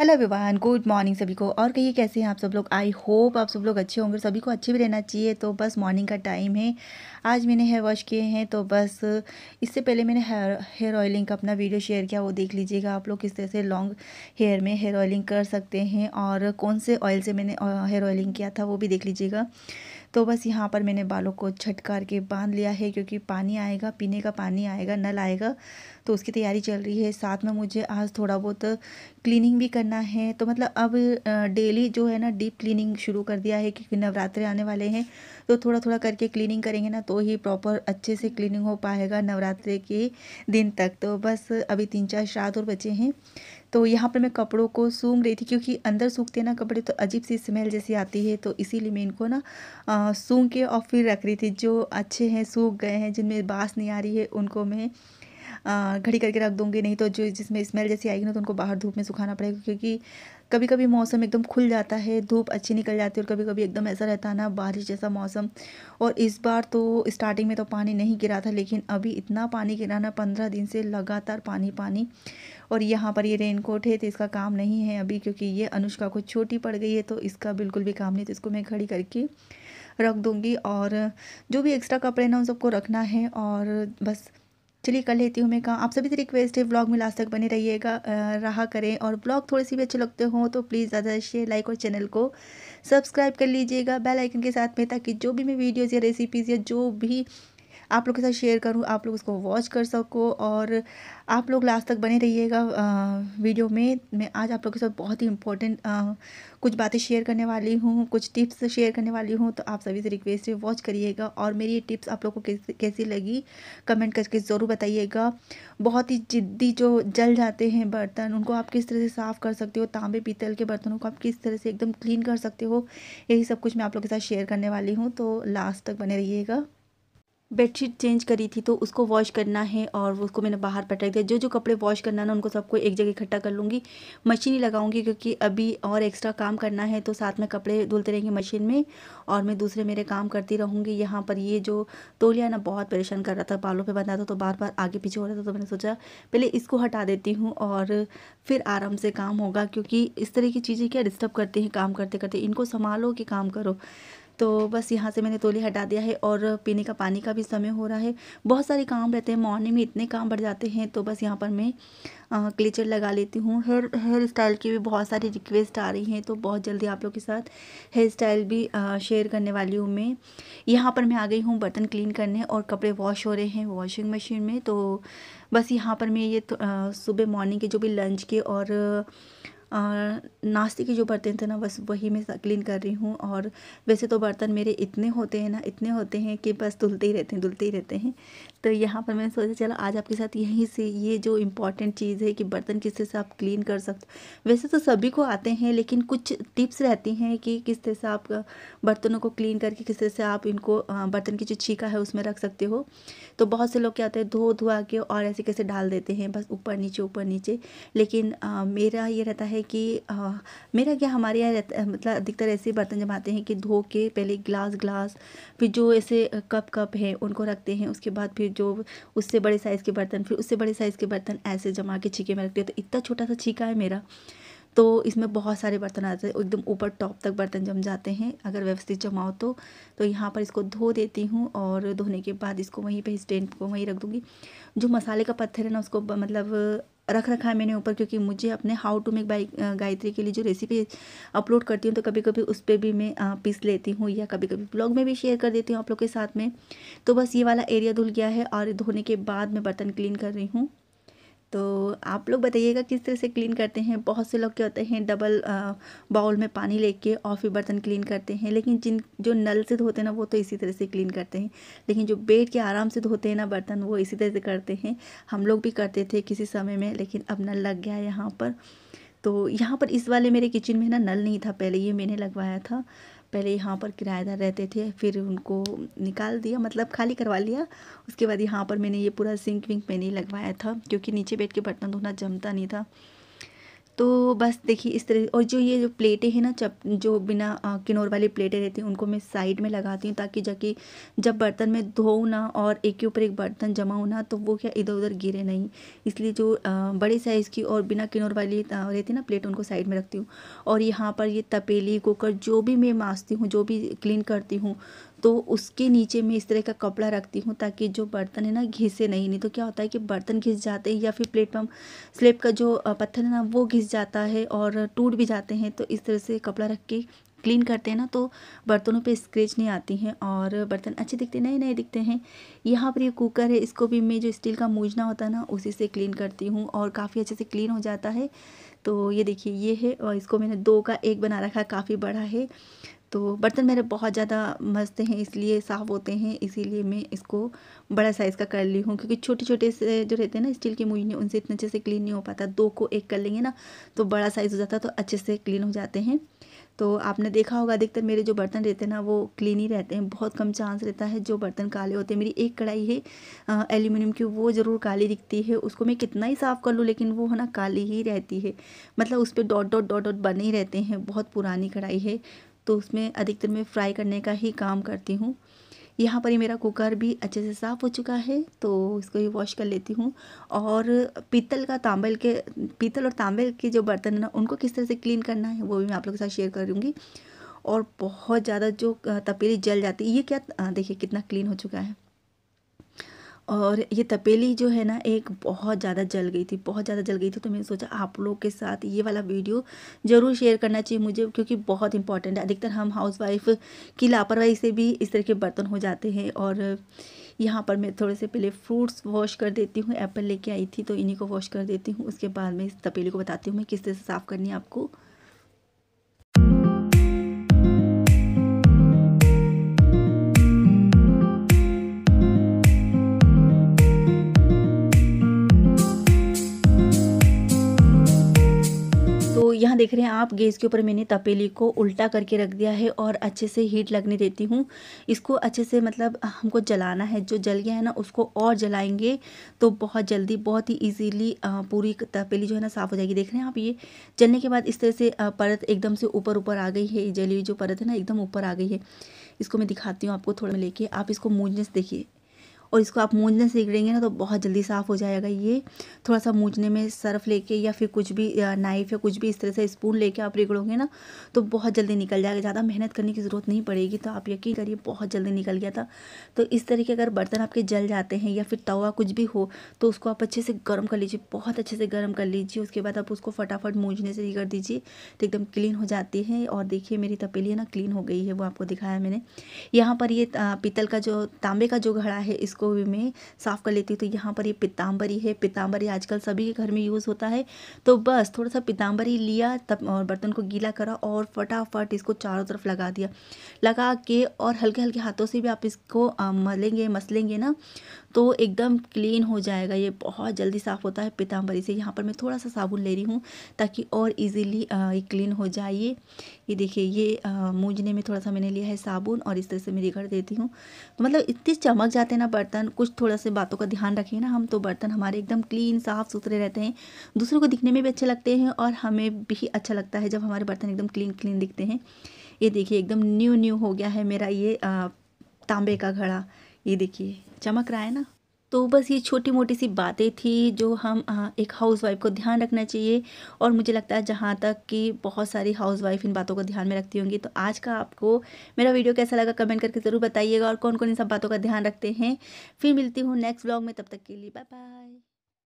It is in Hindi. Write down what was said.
हेलो विवान गुड मॉर्निंग सभी को और कहिए कैसे हैं आप सब लोग आई होप आप सब लोग अच्छे होंगे सभी को अच्छे भी रहना चाहिए तो बस मॉर्निंग का टाइम है आज मैंने हेयर वॉश किए हैं तो बस इससे पहले मैंने हेयर हेयर ऑयलिंग का अपना वीडियो शेयर किया वो देख लीजिएगा आप लोग किस तरह से लॉन्ग हेयर में हेयर ऑयलिंग कर सकते हैं और कौन से ऑयल से मैंने हेयर ऑयलिंग किया था वो भी देख लीजिएगा तो बस यहाँ पर मैंने बालों को छटकार के बांध लिया है क्योंकि पानी आएगा पीने का पानी आएगा नल आएगा तो उसकी तैयारी चल रही है साथ में मुझे आज थोड़ा बहुत क्लीनिंग भी करना है तो मतलब अब डेली जो है ना डीप क्लीनिंग शुरू कर दिया है क्योंकि नवरात्रे आने वाले हैं तो थोड़ा थोड़ा करके क्लीनिंग करेंगे ना तो ही प्रॉपर अच्छे से क्लीनिंग हो पाएगा नवरात्रे के दिन तक तो बस अभी तीन चार श्राद्ध और बचे हैं तो यहाँ पर मैं कपड़ों को सूंघ रही थी क्योंकि अंदर सूखते ना कपड़े तो अजीब सी स्मेल जैसी आती है तो इसीलिए मैं इनको ना सूंघ के और फिर रख रही थी जो अच्छे हैं सूख गए हैं जिनमें बास नहीं आ रही है उनको मैं घड़ी करके रख दूँगी नहीं तो जो जिसमें स्मेल जैसी आएगी ना तो उनको बाहर धूप में सुखाना पड़ेगा क्योंकि कभी कभी मौसम एकदम खुल जाता है धूप अच्छी निकल जाती है और कभी कभी एकदम ऐसा रहता है ना बारिश जैसा मौसम और इस बार तो स्टार्टिंग में तो पानी नहीं गिरा था लेकिन अभी इतना पानी गिरा ना पंद्रह दिन से लगातार पानी पानी और यहाँ पर ये रेन कोट है तो इसका काम नहीं है अभी क्योंकि ये अनुष्का को छोटी पड़ गई है तो इसका बिल्कुल भी काम नहीं तो इसको मैं खड़ी करके रख दूँगी और जो भी एक्स्ट्रा कपड़े ना उन सबको रखना है और बस चलिए कर लेती हूँ मैं कहा आप सभी से रिक्वेस्ट है ब्लॉग में लास्ट तक बने रहिएगा रहा करें और ब्लॉग थोड़े से भी अच्छे लगते हो तो प्लीज़ ज़्यादा शेयर लाइक और चैनल को सब्सक्राइब कर लीजिएगा बेल आइकन के साथ में ताकि जो भी मैं वीडियोज़ या रेसिपीज़ या जो भी आप लोग के साथ शेयर करूँ आप लोग उसको वॉच कर सको और आप लोग लास्ट तक बने रहिएगा वीडियो में मैं आज आप लोग के साथ बहुत ही इंपॉर्टेंट कुछ बातें शेयर करने वाली हूँ कुछ टिप्स शेयर करने वाली हूँ तो आप सभी से रिक्वेस्ट है वॉच करिएगा और मेरी ये टिप्स आप लोग को कैसी कैसी लगी कमेंट करके ज़रूर बताइएगा बहुत ही जिद्दी जो जल जाते हैं बर्तन उनको आप किस तरह से साफ़ कर सकते हो तांबे पीतल के बर्तनों को आप किस तरह से एकदम क्लीन कर सकते हो यही सब कुछ मैं आप लोग के साथ शेयर करने वाली हूँ तो लास्ट तक बने रहिएगा बेडशीट चेंज करी थी तो उसको वॉश करना है और उसको मैंने बाहर पर रख दिया जो जो कपड़े वॉश करना ना उनको सबको एक जगह इकट्ठा कर लूँगी मशीन ही लगाऊंगी क्योंकि अभी और एक्स्ट्रा काम करना है तो साथ में कपड़े धुलते रहेंगे मशीन में और मैं दूसरे मेरे काम करती रहूँगी यहाँ पर ये जो तोलिया ना बहुत परेशान कर रहा था बालों पर बना था तो बार बार आगे पीछे हो रहा था तो मैंने सोचा पहले इसको हटा देती हूँ और फिर आराम से काम होगा क्योंकि इस तरह की चीज़ें क्या डिस्टर्ब करती हैं काम करते करते इनको संभालो कि काम करो तो बस यहाँ से मैंने तोली हटा दिया है और पीने का पानी का भी समय हो रहा है बहुत सारे काम रहते हैं मॉर्निंग में इतने काम बढ़ जाते हैं तो बस यहाँ पर मैं क्लीचर लगा लेती हूँ हेयर हेयर स्टाइल की भी बहुत सारी रिक्वेस्ट आ रही हैं तो बहुत जल्दी आप लोग के साथ हेयर स्टाइल भी शेयर करने वाली हूँ मैं यहाँ पर मैं आ गई हूँ बर्तन क्लीन करने और कपड़े वॉश हो रहे हैं वॉशिंग मशीन में तो बस यहाँ पर मैं ये तो, सुबह मॉर्निंग के जो भी लंच के और नाश्ते के जो बर्तन थे ना बस वही मैं क्लीन कर रही हूँ और वैसे तो बर्तन मेरे इतने होते हैं ना इतने होते हैं कि बस धुलते ही रहते हैं धुलते ही रहते हैं तो यहाँ पर मैंने सोचा चलो आज आपके साथ यहीं से ये जो इम्पॉर्टेंट चीज़ है कि बर्तन किस तरह से आप क्लीन कर सकते वैसे तो सभी को आते हैं लेकिन कुछ टिप्स रहती हैं कि किस तरह से आप बर्तनों को क्लीन करके किस तरह से आप इनको बर्तन की जो छीका है उसमें रख सकते हो तो बहुत से लोग क्या होते हैं धो धुआ के और ऐसे कैसे डाल देते हैं बस ऊपर नीचे ऊपर नीचे लेकिन मेरा ये रहता है है कि आ, मेरा क्या हमारे यहाँ मतलब अधिकतर ऐसे बर्तन जमाते हैं कि धो के पहले ग्लास ग्लास फिर जो ऐसे कप कप हैं उनको रखते हैं उसके बाद फिर जो उससे बड़े साइज़ के बर्तन फिर उससे बड़े साइज़ के बर्तन ऐसे जमा के छीके में रखते हैं तो इतना छोटा सा छीका है मेरा तो इसमें बहुत सारे बर्तन आते हैं एकदम ऊपर टॉप तक बर्तन जम जाते हैं अगर व्यवस्थित जमाओ तो तो यहाँ पर इसको धो देती हूँ और धोने के बाद इसको वहीं पे स्टैंड को वहीं रख दूँगी जो मसाले का पत्थर है ना उसको मतलब रख रखा है मैंने ऊपर क्योंकि मुझे अपने how to make by Gayatri के लिए जो रेसिपी अपलोड करती हूँ तो कभी कभी उस पर भी मैं पीस लेती हूँ या कभी कभी ब्लॉग में भी शेयर कर देती हूँ आप लोग के साथ में तो बस ये वाला एरिया धुल गया है और धोने के बाद मैं बर्तन क्लीन कर रही हूँ तो आप लोग बताइएगा किस तरह से क्लीन करते हैं बहुत से लोग क्या होते हैं डबल बाउल में पानी लेके और फिर बर्तन क्लीन करते हैं लेकिन जिन जो नल से धोते हैं ना वो तो इसी तरह से क्लीन करते हैं लेकिन जो बैठ के आराम से धोते हैं ना बर्तन वो इसी तरह से करते हैं हम लोग भी करते थे किसी समय में लेकिन अब नल लग गया है यहाँ पर तो यहाँ पर इस वाले मेरे किचन में ना नल नहीं था पहले ये मैंने लगवाया था पहले यहाँ पर किराएदार रहते थे फिर उनको निकाल दिया मतलब खाली करवा लिया उसके बाद यहाँ पर मैंने ये पूरा सिंक विंक मैंने ही लगवाया था क्योंकि नीचे बैठ के बर्तन धोना जमता नहीं था तो बस देखिए इस तरह और जो ये जो प्लेटें हैं ना चप जो बिना किनोर वाली प्लेटें रहती हैं उनको मैं साइड में लगाती हूँ ताकि जबकि जब बर्तन में धो ना और एक के ऊपर एक बर्तन जमा हो ना तो वो क्या इधर उधर गिरे नहीं इसलिए जो बड़े साइज़ की और बिना किनोर वाली रहती ना प्लेट उनको साइड में रखती हूँ और यहाँ पर ये तपेली कुकर जो भी मैं माँजती हूँ जो भी क्लीन करती हूँ तो उसके नीचे मैं इस तरह का कपड़ा रखती हूँ ताकि जो बर्तन है ना घिसे नहीं नहीं तो क्या होता है कि बर्तन घिस जाते हैं या फिर प्लेटफॉर्म स्लेब का जो पत्थर है ना वो घिस जाता है और टूट भी जाते हैं तो इस तरह से कपड़ा रख के क्लीन करते हैं ना तो बर्तनों पे स्क्रेच नहीं आती हैं और बर्तन अच्छे दिखते नए नए दिखते हैं यहाँ पर ये कुकर है इसको भी मैं जो स्टील का मूझना होता है ना उसी से क्लीन करती हूँ और काफ़ी अच्छे से क्लीन हो जाता है तो ये देखिए ये है और इसको मैंने दो का एक बना रखा है काफ़ी बड़ा है तो बर्तन मेरे बहुत ज़्यादा मस्त हैं इसलिए साफ़ होते हैं इसीलिए मैं इसको बड़ा साइज़ का कर ली हूँ क्योंकि छोटे छोटे से जो रहते हैं ना स्टील के मुइने उनसे इतने अच्छे से क्लीन नहीं हो पाता दो को एक कर लेंगे ना तो बड़ा साइज़ हो जाता तो अच्छे से क्लीन हो जाते हैं तो आपने देखा होगा अधिकतर मेरे जो बर्तन रहते हैं ना वो क्लीन ही रहते हैं बहुत कम चांस रहता है जो बर्तन काले होते हैं मेरी एक कढ़ाई है एल्यूमिनियम की वो ज़रूर काली दिखती है उसको मैं कितना ही साफ़ कर लूँ लेकिन वो है ना काली ही रहती है मतलब उस पर डॉट डॉट डॉट डॉट बने ही रहते हैं बहुत पुरानी कढ़ाई है तो उसमें अधिकतर मैं फ्राई करने का ही काम करती हूँ यहाँ पर ही मेरा कुकर भी अच्छे से साफ़ हो चुका है तो इसको ही वॉश कर लेती हूँ और पीतल का तांबेल के पीतल और तांबेल के जो बर्तन है ना उनको किस तरह से क्लीन करना है वो भी मैं आप लोगों के साथ शेयर करूँगी और बहुत ज़्यादा जो तपेली जल जाती है ये क्या देखिए कितना क्लीन हो चुका है और ये तपेली जो है ना एक बहुत ज़्यादा जल गई थी बहुत ज़्यादा जल गई थी तो मैंने सोचा आप लोग के साथ ये वाला वीडियो ज़रूर शेयर करना चाहिए मुझे क्योंकि बहुत इंपॉर्टेंट है अधिकतर हम हाउसवाइफ की लापरवाही से भी इस तरह के बर्तन हो जाते हैं और यहाँ पर मैं थोड़े से पहले फ्रूट्स वॉश कर देती हूँ एप्पल लेके आई थी तो इन्हीं को वॉश कर देती हूँ उसके बाद मैं इस तपेली को बताती हूँ मैं किस तरह से साफ़ करनी है आपको यहाँ देख रहे हैं आप गैस के ऊपर मैंने तपेली को उल्टा करके रख दिया है और अच्छे से हीट लगने देती हूँ इसको अच्छे से मतलब हमको जलाना है जो जल गया है ना उसको और जलाएंगे तो बहुत जल्दी बहुत ही ईजीली पूरी तपेली जो है ना साफ़ हो जाएगी देख रहे हैं आप ये जलने के बाद इस तरह से परत एकदम से ऊपर ऊपर आ गई है जली हुई जो परत है ना एकदम ऊपर आ गई है इसको मैं दिखाती हूँ आपको थोड़ा लेके आप इसको मूझने से देखिए और इसको आप मूंजना सीख लेंगे ना तो बहुत जल्दी साफ़ हो जाएगा ये थोड़ा सा मूंजने में सर्फ लेके या फिर कुछ भी नाइफ़ या कुछ भी इस तरह से स्पून लेके आप रिगड़ोगे ना तो बहुत जल्दी निकल जाएगा ज़्यादा मेहनत करने की ज़रूरत नहीं पड़ेगी तो आप यकीन करिए बहुत जल्दी निकल गया था तो इस तरीके अगर बर्तन आपके जल जाते हैं या फिर तवा कुछ भी हो तो उसको आप अच्छे से गर्म कर लीजिए बहुत अच्छे से गर्म कर लीजिए उसके बाद आप उसको फटाफट मूंझने से कर दीजिए तो एकदम क्लीन हो जाती है और देखिए मेरी तपेली ना क्लीन हो गई है वो आपको दिखाया मैंने यहाँ पर ये पीतल का जो तांबे का जो घड़ा है इसको इसको भी मैं साफ़ कर लेती हूँ तो यहाँ पर ये पिताम्बरी है पिताम्बरी आजकल सभी के घर में यूज़ होता है तो बस थोड़ा सा पिताम्बरी लिया तब और बर्तन को गीला करा और फटाफट इसको चारों तरफ लगा दिया लगा के और हल्के हल्के हाथों से भी आप इसको मलेंगे मसलेंगे ना तो एकदम क्लीन हो जाएगा ये बहुत जल्दी साफ़ होता है पिताम्बरी से यहाँ पर मैं थोड़ा सा साबुन ले रही हूँ ताकि और ईजिली ये क्लीन हो जाइए ये देखिए ये मूंजने में थोड़ा सा मैंने लिया है साबुन और इस तरह से मैं रिगड़ देती हूँ तो मतलब इतने चमक जाते हैं ना बर्तन बर्तन कुछ थोड़ा से बातों का ध्यान रखें ना हम तो बर्तन हमारे एकदम क्लीन साफ़ सुथरे रहते हैं दूसरों को दिखने में भी अच्छे लगते हैं और हमें भी अच्छा लगता है जब हमारे बर्तन एकदम क्लीन क्लीन दिखते हैं ये देखिए एकदम न्यू न्यू हो गया है मेरा ये तांबे का घड़ा ये देखिए चमक रहा है ना तो बस ये छोटी मोटी सी बातें थी जो हम एक हाउसवाइफ को ध्यान रखना चाहिए और मुझे लगता है जहाँ तक कि बहुत सारी हाउसवाइफ इन बातों को ध्यान में रखती होंगी तो आज का आपको मेरा वीडियो कैसा लगा कमेंट करके ज़रूर बताइएगा और कौन कौन इन सब बातों का ध्यान रखते हैं फिर मिलती हूँ नेक्स्ट ब्लॉग में तब तक के लिए बाय बाय